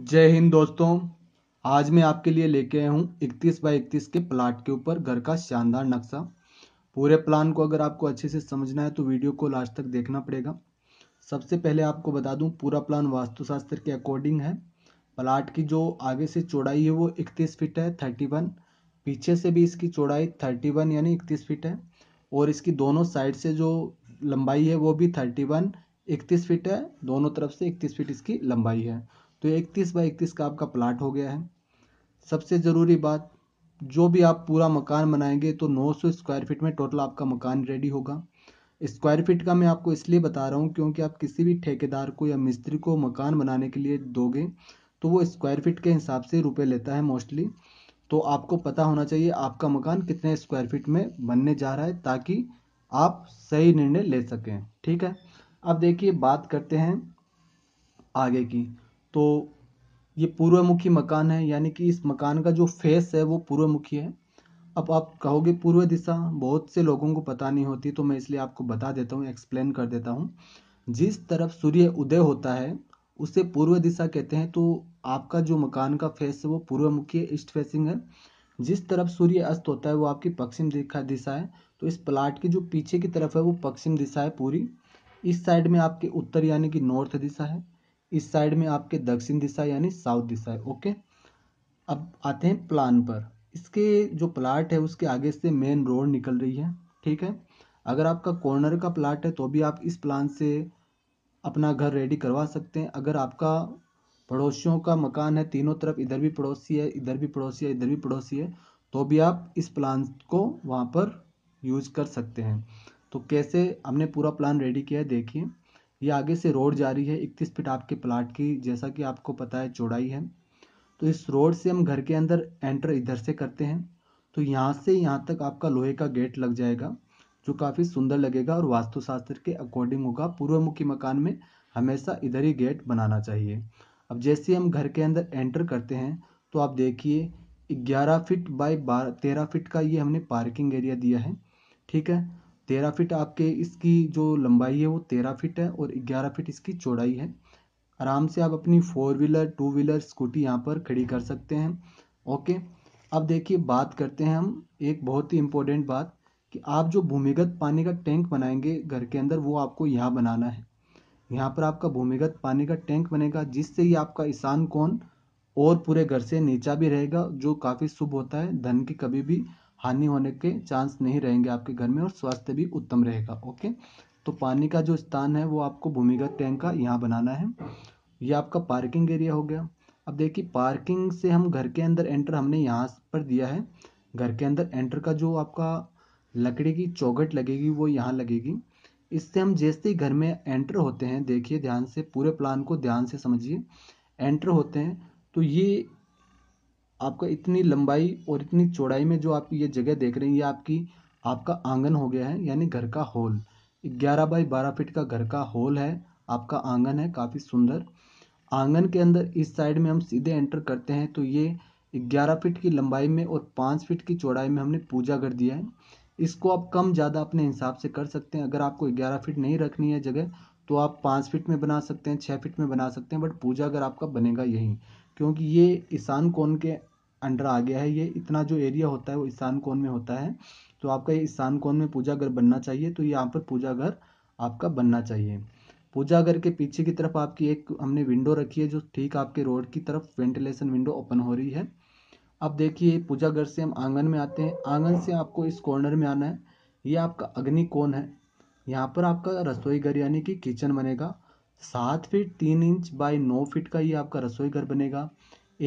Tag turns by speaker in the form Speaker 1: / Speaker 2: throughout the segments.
Speaker 1: जय हिंद दोस्तों आज मैं आपके लिए लेके आया हूँ इकतीस बाई इकतीस के प्लाट के ऊपर घर का शानदार नक्शा पूरे प्लान को अगर आपको अच्छे से समझना है तो वीडियो को लास्ट तक देखना पड़ेगा सबसे पहले आपको बता दूँ पूरा प्लान वास्तुशास्त्र के अकॉर्डिंग है प्लाट की जो आगे से चौड़ाई है वो इकतीस फीट है थर्टी वन पीछे से भी इसकी चौड़ाई थर्टी वन यानी इकतीस फीट है और इसकी दोनों साइड से जो लंबाई है वो भी थर्टी वन इकतीस फीट है दोनों तरफ से इकतीस फीट इसकी लंबाई है तो इकतीस बाई इकतीस का आपका प्लाट हो गया है सबसे ज़रूरी बात जो भी आप पूरा मकान बनाएंगे तो 900 स्क्वायर फीट में टोटल आपका मकान रेडी होगा स्क्वायर फीट का मैं आपको इसलिए बता रहा हूँ क्योंकि आप किसी भी ठेकेदार को या मिस्त्री को मकान बनाने के लिए दोगे तो वो स्क्वायर फीट के हिसाब से रुपए लेता है मोस्टली तो आपको पता होना चाहिए आपका मकान कितने स्क्वायर फीट में बनने जा रहा है ताकि आप सही निर्णय ले सकें ठीक है अब देखिए बात करते हैं आगे की तो ये पूर्वमुखी मकान है यानी कि इस मकान का जो फेस है वो पूर्वमुखी है अब आप कहोगे पूर्व दिशा बहुत से लोगों को पता नहीं होती तो मैं इसलिए आपको बता देता हूँ एक्सप्लेन कर देता हूँ जिस तरफ सूर्य उदय होता है उसे पूर्व दिशा कहते हैं तो आपका जो मकान का फेस है वो पूर्वमुखी है ईस्ट फेसिंग है जिस तरफ सूर्य अस्त होता है वो आपकी पश्चिम दिशा दिशा है तो इस प्लाट की जो पीछे की तरफ है वो पश्चिम दिशा है पूरी इस साइड में आपके उत्तर यानी कि नॉर्थ दिशा है इस साइड में आपके दक्षिण दिशा यानी साउथ दिशा है ओके अब आते हैं प्लान पर इसके जो प्लाट है उसके आगे से मेन रोड निकल रही है ठीक है अगर आपका कॉर्नर का प्लाट है तो भी आप इस प्लान से अपना घर रेडी करवा सकते हैं अगर आपका पड़ोसियों का मकान है तीनों तरफ इधर भी पड़ोसी है इधर भी पड़ोसी है इधर भी पड़ोसी है तो भी आप इस प्लान को वहाँ पर यूज कर सकते हैं तो कैसे हमने पूरा प्लान रेडी किया है देखिए ये आगे से रोड जा रही है इकतीस फिट आपके प्लाट की जैसा कि आपको पता है चौड़ाई है तो इस रोड से हम घर के अंदर एंटर इधर से करते हैं तो यहाँ से यहाँ तक आपका लोहे का गेट लग जाएगा जो काफ़ी सुंदर लगेगा और वास्तुशास्त्र के अकॉर्डिंग होगा पूर्वमुखी मकान में हमेशा इधर ही गेट बनाना चाहिए अब जैसे हम घर के अंदर एंटर करते हैं तो आप देखिए ग्यारह फिट बाय बारह तेरह फिट का ये हमने पार्किंग एरिया दिया है ठीक है तेरह फिट आपके इसकी जो लंबाई है वो तेरह फिट है और ग्यारह फिट इसकी चौड़ाई है आराम से आप अपनी four wheeler two wheeler scooty यहाँ पर खड़ी कर सकते हैं ओके अब देखिए बात करते हैं हम एक बहुत ही इम्पोर्टेंट बात कि आप जो भूमिगत पानी का टैंक बनाएंगे घर के अंदर वो आपको यहाँ बनाना है यहाँ पर आपका भूमिगत पानी का टैंक बनेगा जिससे ही आपका ईशान कौन और पूरे घर से नीचा भी रहेगा जो काफ़ी शुभ होता है धन की कभी भी हानि होने के चांस नहीं रहेंगे आपके घर में और स्वास्थ्य भी उत्तम रहेगा ओके तो पानी का जो स्थान है वो आपको भूमिगत टैंक का यहाँ बनाना है ये आपका पार्किंग एरिया हो गया अब देखिए पार्किंग से हम घर के अंदर एंटर हमने यहाँ पर दिया है घर के अंदर एंटर का जो आपका लकड़ी की चौगट लगेगी वो यहाँ लगेगी इससे हम जैसे ही घर में एंटर होते हैं देखिए ध्यान से पूरे प्लान को ध्यान से समझिए एंटर होते हैं तो ये आपका इतनी लंबाई और इतनी चौड़ाई में जो आप ये जगह देख रहे हैं ये आपकी आपका आंगन हो गया है यानी घर का हॉल ग्यारह बाई बारह फीट का घर का हॉल है आपका आंगन है काफ़ी सुंदर आंगन के अंदर इस साइड में हम सीधे एंटर करते हैं तो ये ग्यारह फीट की लंबाई में और पाँच फीट की चौड़ाई में हमने पूजा कर दिया है इसको आप कम ज़्यादा अपने हिसाब से कर सकते हैं अगर आपको ग्यारह फीट नहीं रखनी है जगह तो आप पाँच फीट में बना सकते हैं छः फीट में बना सकते हैं बट पूजा अगर आपका बनेगा यहीं क्योंकि ये ईशान कोण के अंडर आ गया है ये इतना जो एरिया होता है वो ईशान कोण में होता है तो आपका ये ईशान कोण में पूजा घर बनना चाहिए तो यहाँ पर पूजा घर आपका बनना चाहिए पूजा घर के पीछे की तरफ आपकी एक हमने विंडो रखी है जो ठीक आपके रोड की तरफ वेंटिलेशन विंडो ओपन हो रही है अब देखिए पूजा घर से हम आंगन में आते हैं आंगन से आपको इस कॉर्नर में आना है ये आपका अग्नि है यहाँ पर आपका रसोई घर यानी कि किचन बनेगा सात फीट तीन इंच बाई नौ फीट का ये आपका रसोई घर बनेगा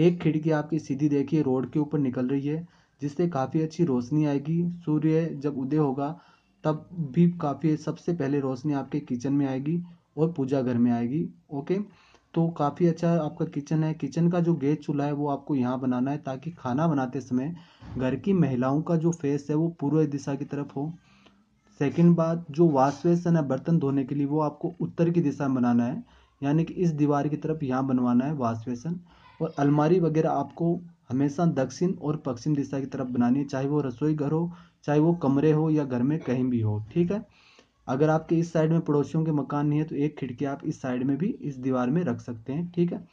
Speaker 1: एक खिड़की आपकी सीधी देखिए रोड के ऊपर निकल रही है जिससे काफ़ी अच्छी रोशनी आएगी सूर्य जब उदय होगा तब भी काफ़ी सबसे पहले रोशनी आपके किचन में आएगी और पूजा घर में आएगी ओके तो काफ़ी अच्छा आपका किचन है किचन का जो गैस चूल्हा है वो आपको यहाँ बनाना है ताकि खाना बनाते समय घर की महिलाओं का जो फेस है वो पूर्व दिशा की तरफ हो सेकंड बात जो वाश बेसन है बर्तन धोने के लिए वो आपको उत्तर की दिशा में बनाना है यानी कि इस दीवार की तरफ यहाँ बनवाना है वाश बेसन और अलमारी वगैरह आपको हमेशा दक्षिण और पश्चिम दिशा की तरफ बनानी है चाहे वो रसोई घर हो चाहे वो कमरे हो या घर में कहीं भी हो ठीक है अगर आपके इस साइड में पड़ोसियों के मकान नहीं है तो एक खिड़की आप इस साइड में भी इस दीवार में रख सकते हैं ठीक है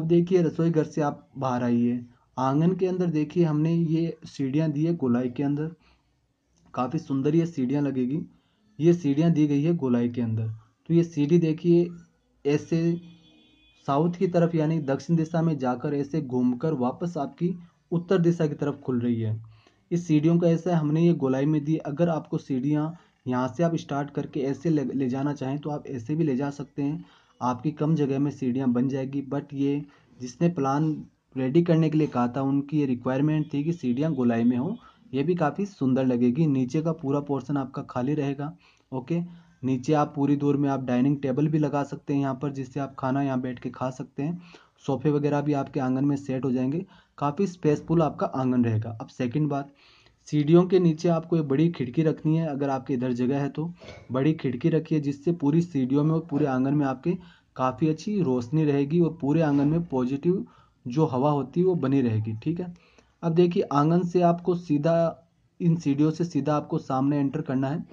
Speaker 1: अब देखिए रसोई घर से आप बाहर आइए आंगन के अंदर देखिए हमने ये सीढ़ियाँ दी है गोलाई के अंदर काफ़ी सुंदर ये सीढ़ियाँ लगेगी ये सीढ़ियाँ दी गई है गोलाई के अंदर तो ये सीढ़ी देखिए ऐसे साउथ की तरफ यानी दक्षिण दिशा में जाकर ऐसे घूमकर वापस आपकी उत्तर दिशा की तरफ खुल रही है इस सीढ़ियों का ऐसा हमने ये गोलाई में दी अगर आपको सीढ़ियाँ यहाँ से आप स्टार्ट करके ऐसे ले जाना चाहें तो आप ऐसे भी ले जा सकते हैं आपकी कम जगह में सीढ़ियाँ बन जाएगी बट ये जिसने प्लान रेडी करने के लिए कहा था उनकी ये रिक्वायरमेंट थी कि सीढ़ियाँ गोलाई में हों ये भी काफ़ी सुंदर लगेगी नीचे का पूरा पोर्सन आपका खाली रहेगा ओके नीचे आप पूरी दूर में आप डाइनिंग टेबल भी लगा सकते हैं यहाँ पर जिससे आप खाना यहाँ बैठ के खा सकते हैं सोफे वगैरह भी आपके आंगन में सेट हो जाएंगे काफ़ी स्पेसफुल आपका आंगन रहेगा अब सेकंड बात सीढ़ियों के नीचे आपको एक बड़ी खिड़की रखनी है अगर आपके इधर जगह है तो बड़ी खिड़की रखिए जिससे पूरी सीढ़ियों में और पूरे आंगन में आपके काफ़ी अच्छी रोशनी रहेगी और पूरे आंगन में पॉजिटिव जो हवा होती है वो बनी रहेगी ठीक है अब देखिए आंगन से आपको सीधा इन सीढ़ियों से सीधा आपको सामने एंटर करना है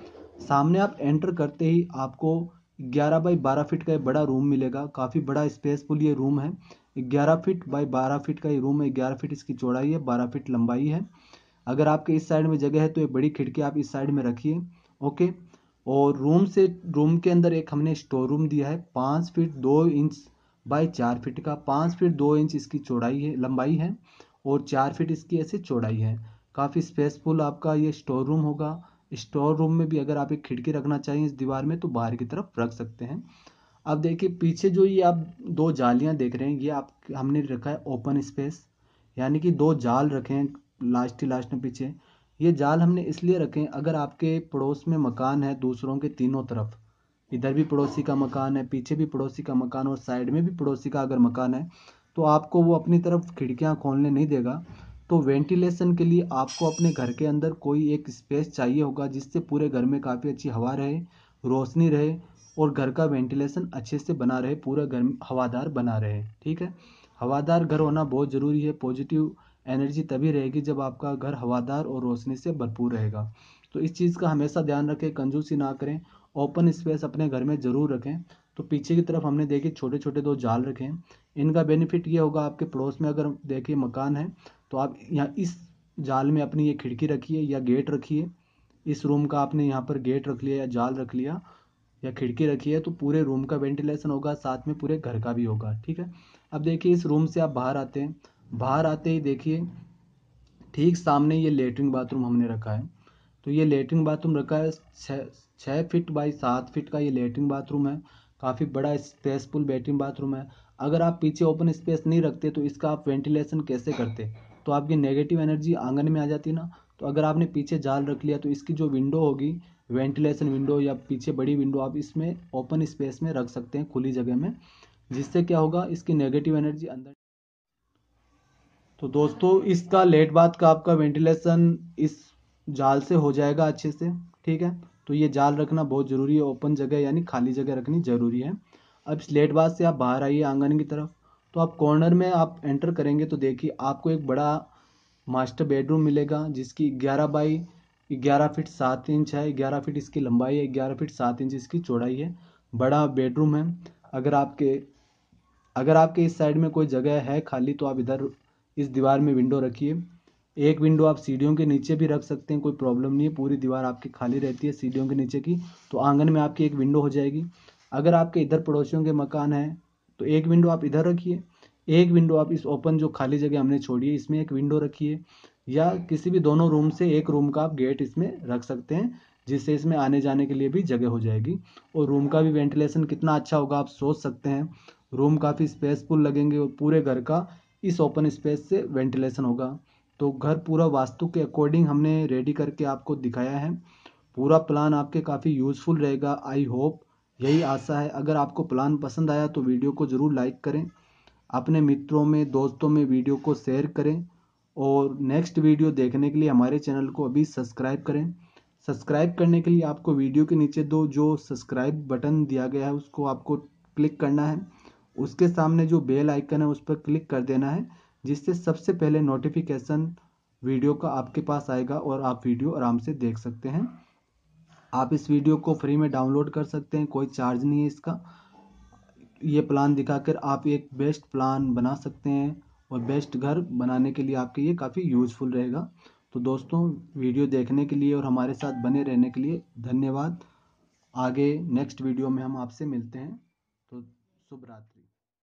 Speaker 1: सामने आप एंटर करते ही आपको 11 बाई 12 फीट का ये बड़ा रूम मिलेगा काफ़ी बड़ा स्पेसफुल ये रूम है 11 फीट बाई 12 फीट का ये रूम है 11 फीट इसकी चौड़ाई है 12 फीट लंबाई है अगर आपके इस साइड में जगह है तो ये बड़ी खिड़की आप इस साइड में रखिए ओके और रूम से रूम के अंदर एक हमने स्टोर रूम दिया है पाँच फिट दो इंच बाई चार फिट का पाँच फिट दो इंच इसकी चौड़ाई है लंबाई है और चार फीट इसकी ऐसे चौड़ाई है काफ़ी स्पेसफुल आपका ये स्टोर रूम होगा स्टोर रूम में भी अगर आप एक खिड़की रखना चाहें इस दीवार में तो बाहर की तरफ रख सकते हैं अब देखिए पीछे जो ये आप दो जालियाँ देख रहे हैं ये आप हमने रखा है ओपन स्पेस यानी कि दो जाल रखे हैं लास्ट ही लास्ट में पीछे ये जाल हमने इसलिए रखे हैं अगर आपके पड़ोस में मकान है दूसरों के तीनों तरफ इधर भी पड़ोसी का मकान है पीछे भी पड़ोसी का मकान और साइड में भी पड़ोसी का अगर मकान है तो आपको वो अपनी तरफ खिड़कियाँ खोलने नहीं देगा तो वेंटिलेशन के लिए आपको अपने घर के अंदर कोई एक स्पेस चाहिए होगा जिससे पूरे घर में काफ़ी अच्छी हवा रहे रोशनी रहे और घर का वेंटिलेशन अच्छे से बना रहे पूरा घर हवादार बना रहे ठीक है हवादार घर होना बहुत ज़रूरी है पॉजिटिव एनर्जी तभी रहेगी जब आपका घर हवादार और रोशनी से भरपूर रहेगा तो इस चीज़ का हमेशा ध्यान रखें कंजूसी ना करें ओपन स्पेस अपने घर में ज़रूर रखें तो पीछे की तरफ हमने देखे छोटे छोटे दो जाल रखे हैं इनका बेनिफिट ये होगा आपके पड़ोस में अगर देखिए मकान है तो आप यहाँ इस जाल में अपनी ये खिड़की रखिए या गेट रखिए इस रूम का आपने यहाँ पर गेट रख लिया या जाल रख लिया या खिड़की रखी है तो पूरे रूम का वेंटिलेशन होगा साथ में पूरे घर का भी होगा ठीक है अब देखिए इस रूम से आप बाहर आते हैं बाहर आते ही देखिए ठीक सामने ये लेटरिन बाथरूम हमने रखा है तो ये लेटरिन बाथरूम रखा है छः फिट बाई सात फिट का ये लेटरिन बाथरूम है काफ़ी बड़ा स्पेसफुल लेट्रिन बाथरूम है अगर आप पीछे ओपन स्पेस नहीं रखते तो इसका आप वेंटिलेशन कैसे करते तो आपकी नेगेटिव एनर्जी आंगन में आ जाती ना तो अगर आपने पीछे जाल रख लिया तो इसकी जो विंडो होगी वेंटिलेशन विंडो या पीछे बड़ी विंडो आप इसमें ओपन स्पेस में रख सकते हैं खुली जगह में जिससे क्या होगा इसकी नेगेटिव एनर्जी अंदर तो दोस्तों इसका लेट बात का आपका वेंटिलेशन इस जाल से हो जाएगा अच्छे से ठीक है तो ये जाल रखना बहुत ज़रूरी है ओपन जगह यानी खाली जगह रखनी ज़रूरी है अब स्लेटबाज से आप बाहर आइए आंगन की तरफ तो आप कॉर्नर में आप एंटर करेंगे तो देखिए आपको एक बड़ा मास्टर बेडरूम मिलेगा जिसकी ग्यारह बाई ग्यारह फिट सात इंच है ग्यारह फिट इसकी लंबाई है ग्यारह फिट सात इंच इसकी चौड़ाई है बड़ा बेडरूम है अगर आपके अगर आपके इस साइड में कोई जगह है खाली तो आप इधर इस दीवार में विंडो रखिए एक विंडो आप सीढ़ियों के नीचे भी रख सकते हैं कोई प्रॉब्लम नहीं है पूरी दीवार आपकी खाली रहती है सीढ़ियों के नीचे की तो आंगन में आपकी एक विंडो हो जाएगी अगर आपके इधर पड़ोसियों के मकान हैं तो एक विंडो आप इधर रखिए एक विंडो आप इस ओपन जो खाली जगह हमने छोड़ी है इसमें एक विंडो रखिए या किसी भी दोनों रूम से एक रूम का आप गेट इसमें रख सकते हैं जिससे इसमें आने जाने के लिए भी जगह हो जाएगी और रूम का भी वेंटिलेशन कितना अच्छा होगा आप सोच सकते हैं रूम काफ़ी स्पेसफुल लगेंगे और पूरे घर का इस ओपन स्पेस से वेंटिलेशन होगा तो घर पूरा वास्तु के अकॉर्डिंग हमने रेडी करके आपको दिखाया है पूरा प्लान आपके काफ़ी यूज़फुल रहेगा आई होप यही आशा है अगर आपको प्लान पसंद आया तो वीडियो को ज़रूर लाइक करें अपने मित्रों में दोस्तों में वीडियो को शेयर करें और नेक्स्ट वीडियो देखने के लिए हमारे चैनल को अभी सब्सक्राइब करें सब्सक्राइब करने के लिए आपको वीडियो के नीचे दो जो सब्सक्राइब बटन दिया गया है उसको आपको क्लिक करना है उसके सामने जो बेल आइकन है उस पर क्लिक कर देना है जिससे सबसे पहले नोटिफिकेशन वीडियो का आपके पास आएगा और आप वीडियो आराम से देख सकते हैं आप इस वीडियो को फ्री में डाउनलोड कर सकते हैं कोई चार्ज नहीं है इसका ये प्लान दिखाकर आप एक बेस्ट प्लान बना सकते हैं और बेस्ट घर बनाने के लिए आपके ये काफ़ी यूजफुल रहेगा तो दोस्तों वीडियो देखने के लिए और हमारे साथ बने रहने के लिए धन्यवाद आगे नेक्स्ट वीडियो में हम आपसे मिलते हैं तो शुभ रात्रि